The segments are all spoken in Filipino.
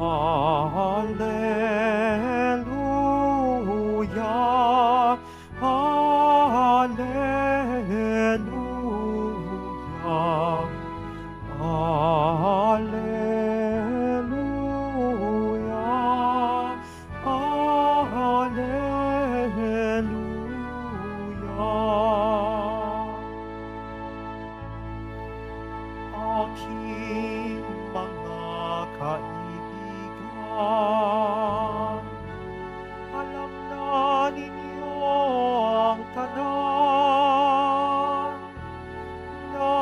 Alleluia, Alleluia, Alleluia, Alleluia. Aki manakaiya. Alam na ninyo ang tanan na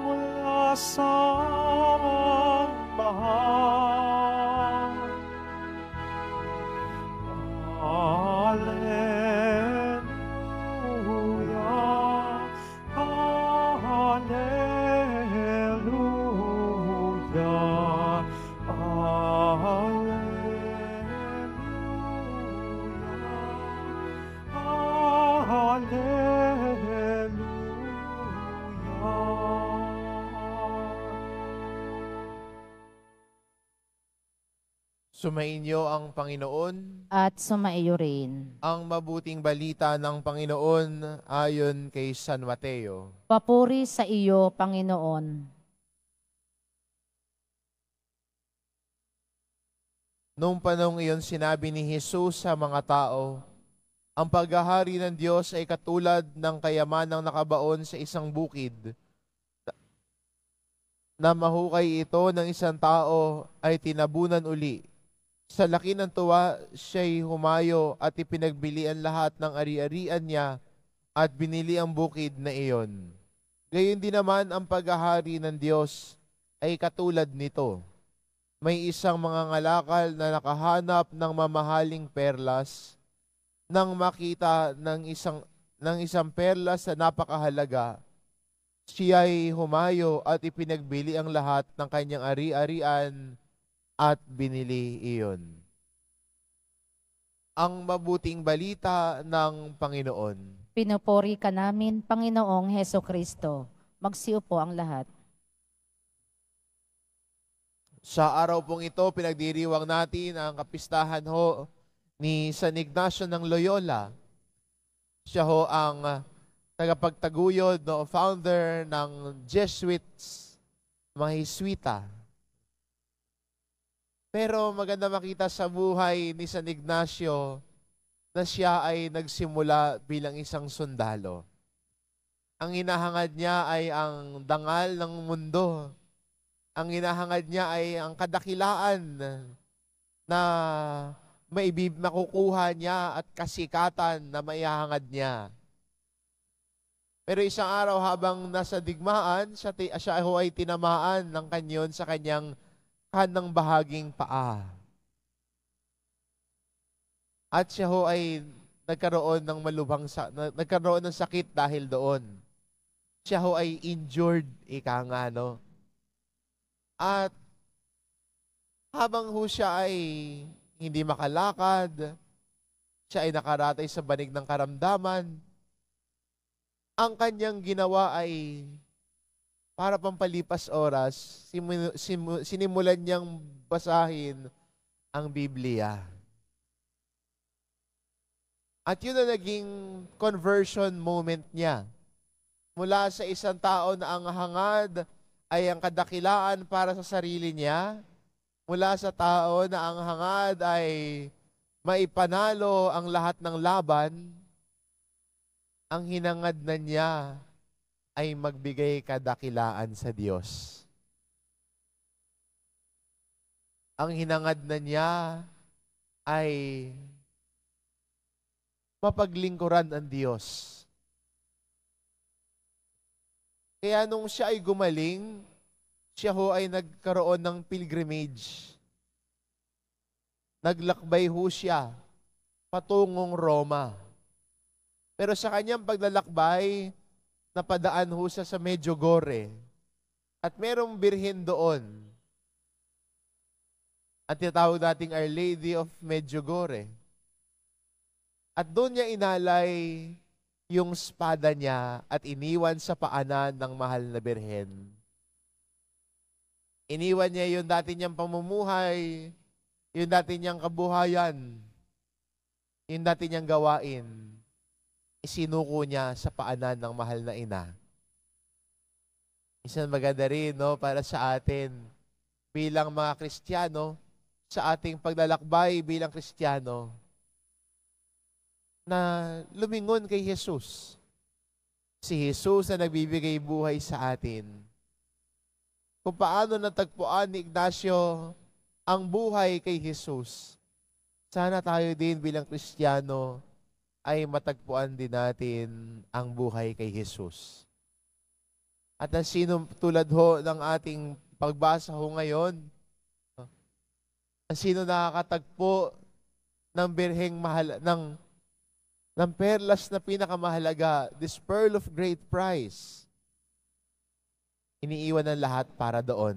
mula sa Sumainyo ang Panginoon at sumaiyo rin. ang mabuting balita ng Panginoon ayon kay San Mateo. Papuri sa iyo, Panginoon. Noong panong iyon sinabi ni Jesus sa mga tao, Ang paghahari ng Diyos ay katulad ng kayamanang nakabaon sa isang bukid, na- na mahukay ito ng isang tao ay tinabunan uli sa laki ng tuwa, siya'y humayo at ipinagbili ang lahat ng ari-arian niya at binili ang bukid na iyon. Gayon din naman ang paghahari ng Diyos ay katulad nito. May isang mga ngalakal na nakahanap ng mamahaling perlas nang makita ng isang ng isang perlas na napakahalaga. Siya ay humayo at ipinagbili ang lahat ng kanyang ari-arian at binili iyon. Ang mabuting balita ng Panginoon. Pinupuri ka namin, Panginoong Heso Kristo. Magsiupo ang lahat. Sa araw pong ito, pinagdiriwang natin ang kapistahan ho ni San Ignacio ng Loyola. Siya ho ang tagapagtaguyod, no, founder ng Jesuits, mga Jesuita. Pero maganda makita sa buhay ni San Ignacio na siya ay nagsimula bilang isang sundalo. Ang hinahangad niya ay ang dangal ng mundo. Ang hinahangad niya ay ang kadakilaan na maibib makukuha niya at kasikatan na maihahangad niya. Pero isang araw habang nasa digmaan, siya, siya ay tinamaan ng kanyon sa kanyang ng bahaging paa. At siya ho ay nagkaroon ng malubhang sa, nagkaroon ng sakit dahil doon. Siya ho ay injured, ika nga, no? At habang ho siya ay hindi makalakad, siya ay nakaratay sa banig ng karamdaman, ang kanyang ginawa ay para pampalipas oras, sinimulan niyang basahin ang Biblia. At yun na naging conversion moment niya. Mula sa isang tao na ang hangad ay ang kadakilaan para sa sarili niya, mula sa tao na ang hangad ay maipanalo ang lahat ng laban, ang hinangad na niya ay magbigay kadakilaan sa Diyos. Ang hinangad na niya ay mapaglingkuran ang Diyos. Kaya nung siya ay gumaling, siya ho ay nagkaroon ng pilgrimage. Naglakbay ho siya patungong Roma. Pero sa kanyang paglalakbay, napadaan ho siya sa medyo At merong birhen doon. Ang tinatawag dating Our Lady of Medjugorje. At doon niya inalay yung spada niya at iniwan sa paanan ng mahal na birhen. Iniwan niya yung dati niyang pamumuhay, yung dati niyang kabuhayan, yung dati niyang gawain isinuko niya sa paanan ng mahal na ina. Isang maganda rin no, para sa atin bilang mga Kristiyano, sa ating paglalakbay bilang Kristiyano, na lumingon kay Jesus. Si Jesus na nagbibigay buhay sa atin. Kung paano natagpuan ni Ignacio ang buhay kay Jesus, sana tayo din bilang Kristiyano, ay matagpuan din natin ang buhay kay Jesus. At ang sino tulad ho ng ating pagbasa ho ngayon, ang sino nakakatagpo ng birheng mahal ng ng perlas na pinakamahalaga, this pearl of great price. Iniiwan ng lahat para doon.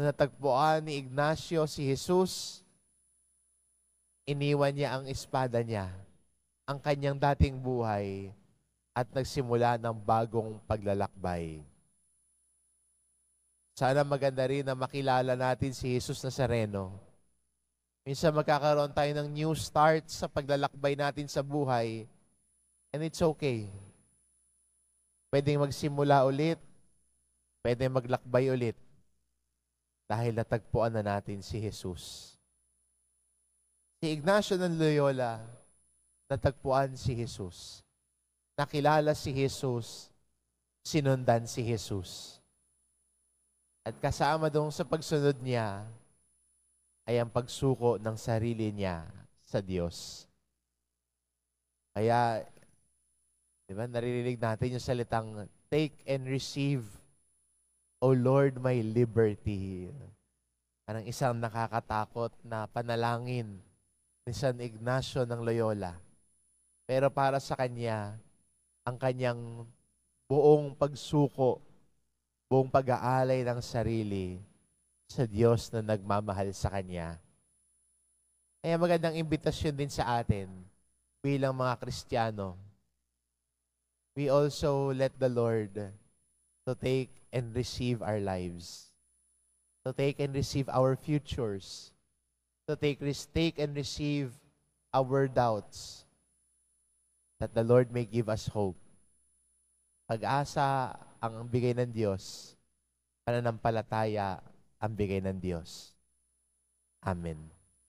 Natagpuan ni Ignacio si Jesus Iniwan niya ang espada niya, ang kanyang dating buhay, at nagsimula ng bagong paglalakbay. Sana maganda rin na makilala natin si Jesus Nazareno. Minsan magkakaroon tayo ng new start sa paglalakbay natin sa buhay, and it's okay. Pwedeng magsimula ulit, pwedeng maglakbay ulit, dahil natagpuan na natin si Jesus ni Ignacio ng Loyola, natagpuan si Jesus. Nakilala si Jesus, sinundan si Jesus. At kasama doon sa pagsunod niya ay ang pagsuko ng sarili niya sa Diyos. Kaya, di ba, naririnig natin yung salitang, Take and receive, O Lord, my liberty. Parang isang nakakatakot na panalangin ni San Ignacio ng Loyola. Pero para sa kanya, ang kanyang buong pagsuko, buong pag-aalay ng sarili sa Diyos na nagmamahal sa kanya. Kaya magandang imbitasyon din sa atin bilang mga Kristiyano. We also let the Lord to take and receive our lives, to take and receive our futures, to take, take and receive our doubts that the Lord may give us hope. Pag-asa ang bigay ng Diyos, pananampalataya ang bigay ng Diyos. Amen.